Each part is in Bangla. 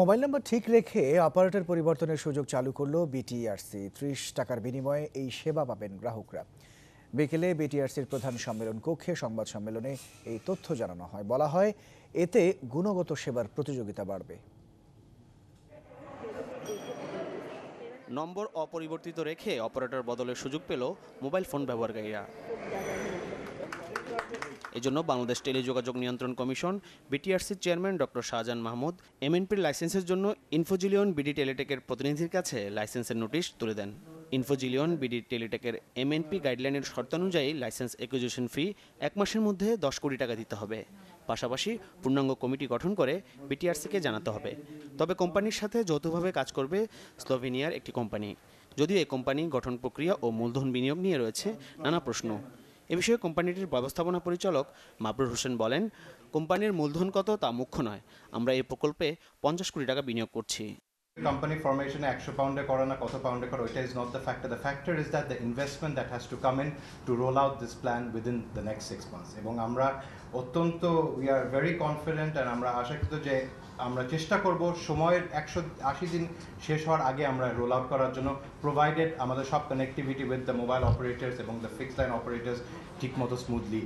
মোবাইল নম্বর ঠিক রেখে অপারেটর পরিবর্তনের সুযোগ চালু করল বিটিআরসি ত্রিশ টাকার বিনিময়ে এই সেবা পাবেন গ্রাহকরা বিকেলে বিটিআরসির প্রধান সম্মেলন কক্ষে সংবাদ সম্মেলনে এই তথ্য জানানো হয় বলা হয় এতে গুণগত সেবার প্রতিযোগিতা বাড়বে নম্বর অপরিবর্তিত রেখে অপারেটর বদলের সুযোগ পেল মোবাইল ফোন ব্যবহারকারীরা এজন্য বাংলাদেশ টেলিযোগাযোগ নিয়ন্ত্রণ কমিশন বিটিআরসির চেয়ারম্যান ডক্টর শাহজাহান মাহমুদ এমএনপির লাইসেন্সের জন্য ইনফোজিলিয়ন বিডি টেলিটেকের প্রতিনিধির কাছে লাইসেন্সের নোটিশ তুলে দেন ইনফোজিলিয়ন বিডি টেলিটেকের এমএনপি গাইডলাইনের শর্তানুযায়ী লাইসেন্স একুজিশন ফি এক মাসের মধ্যে দশ কোটি টাকা দিতে হবে পাশাপাশি পূর্ণাঙ্গ কমিটি গঠন করে বিটিআরসিকে জানাতে হবে তবে কোম্পানির সাথে যৌথভাবে কাজ করবে স্লোভেনিয়ার একটি কোম্পানি যদিও এই কোম্পানি গঠন প্রক্রিয়া ও মূলধন বিনিয়োগ নিয়ে রয়েছে নানা প্রশ্ন এ বিষয়ে কোম্পানিটির ব্যবস্থাপনা পরিচালক মাবরুর হোসেন বলেন কোম্পানির মূলধন কত তা মুখ্য নয় আমরা এই প্রকল্পে পঞ্চাশ কোটি টাকা বিনিয়োগ করছি company formation একশো পাউন্ডে করা না কত পাউন্ডে করা ওইটা is not the factor the factor is that the investment that has to come in to roll out this plan within the next six months এবং আমরা অত্যন্ত we are very confident and আমরা আশাকৃত যে আমরা চেষ্টা করব সময়ের একশো আশি দিন শেষ হওয়ার আগে আমরা রোল আউট করার জন্য প্রোভাইডেড আমাদের সব connectivity with the mobile operators এবং দ্য ফিক্স লাইন অপারেটার্স ঠিকমতো স্মুথলি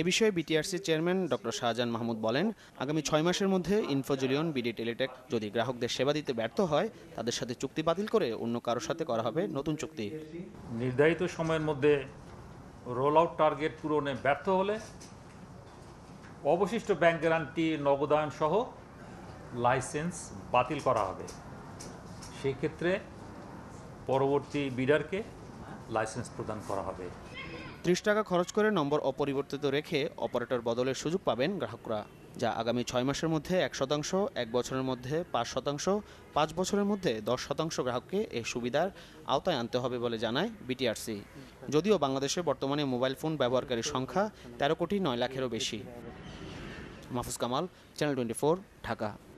এ বিষয়ে BTRC chairman doctor Shahjahan Mahmud বলেন আগামী ছয় মাসের মধ্যে ইনফোজুলিয়ন বিডি টেলিটেক যদি গ্রাহকদের সেবা দিতে ব্যর্থ হয় তাদের সাথে চুক্তি বাতিল করে অন্য কারোর সাথে করা হবে নতুন চুক্তি নির্ধারিত সময়ের মধ্যে রোল আউট টার্গেট পূরণে ব্যর্থ হলে অবশিষ্ট ব্যাংক গ্যারান্টি নগদায়ন সহ লাইসেন্স বাতিল করা হবে সেক্ষেত্রে পরবর্তী বিডারকে লাইসেন্স প্রদান করা হবে ত্রিশ টাকা খরচ করে নম্বর অপরিবর্তিত রেখে অপারেটর বদলের সুযোগ পাবেন গ্রাহকরা যা আগামী ছয় মাসের মধ্যে এক শতাংশ এক বছরের মধ্যে পাঁচ শতাংশ পাঁচ বছরের মধ্যে দশ শতাংশ গ্রাহককে এই সুবিধার আওতায় আনতে হবে বলে জানায় বিটিআরসি যদিও বাংলাদেশে বর্তমানে মোবাইল ফোন ব্যবহারকারীর সংখ্যা তেরো কোটি নয় লাখেরও বেশি মাহফুজ কামাল চ্যানেল টোয়েন্টি ঢাকা